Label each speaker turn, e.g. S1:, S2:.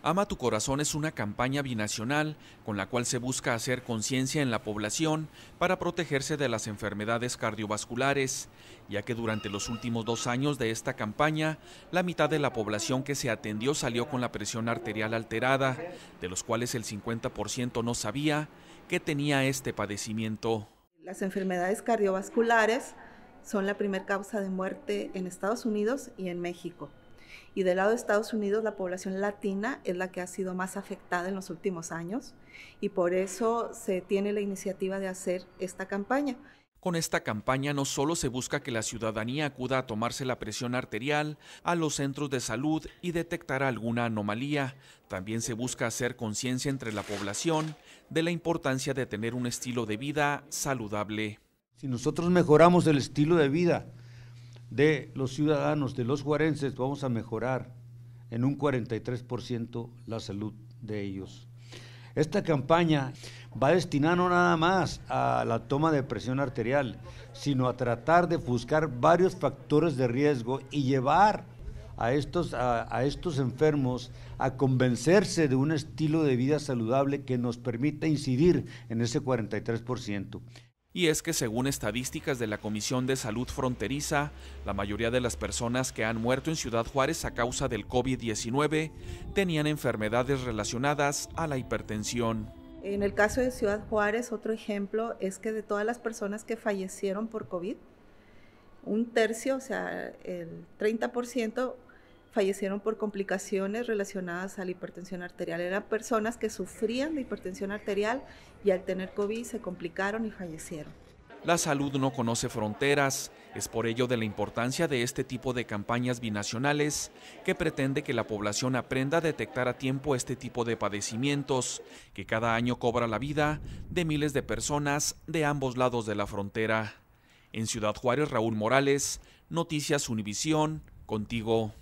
S1: Ama tu corazón es una campaña binacional con la cual se busca hacer conciencia en la población para protegerse de las enfermedades cardiovasculares, ya que durante los últimos dos años de esta campaña, la mitad de la población que se atendió salió con la presión arterial alterada, de los cuales el 50% no sabía que tenía este padecimiento.
S2: Las enfermedades cardiovasculares son la primera causa de muerte en Estados Unidos y en México. Y del lado de Estados Unidos, la población latina es la que ha sido más afectada en los últimos años y por eso se tiene la iniciativa de hacer esta campaña.
S1: Con esta campaña no solo se busca que la ciudadanía acuda a tomarse la presión arterial, a los centros de salud y detectar alguna anomalía, también se busca hacer conciencia entre la población de la importancia de tener un estilo de vida saludable.
S3: Si nosotros mejoramos el estilo de vida, de los ciudadanos, de los guarenses vamos a mejorar en un 43% la salud de ellos. Esta campaña va destinada no nada más a la toma de presión arterial, sino a tratar de buscar varios factores de riesgo y llevar a estos, a estos enfermos a convencerse de un estilo de vida saludable que nos permita incidir en ese 43%.
S1: Y es que según estadísticas de la Comisión de Salud Fronteriza, la mayoría de las personas que han muerto en Ciudad Juárez a causa del COVID-19 tenían enfermedades relacionadas a la hipertensión.
S2: En el caso de Ciudad Juárez, otro ejemplo es que de todas las personas que fallecieron por COVID, un tercio, o sea, el 30% fallecieron por complicaciones relacionadas a la hipertensión arterial. Eran personas que sufrían de hipertensión arterial y al tener COVID se complicaron y fallecieron.
S1: La salud no conoce fronteras, es por ello de la importancia de este tipo de campañas binacionales que pretende que la población aprenda a detectar a tiempo este tipo de padecimientos que cada año cobra la vida de miles de personas de ambos lados de la frontera. En Ciudad Juárez, Raúl Morales, Noticias Univisión, contigo.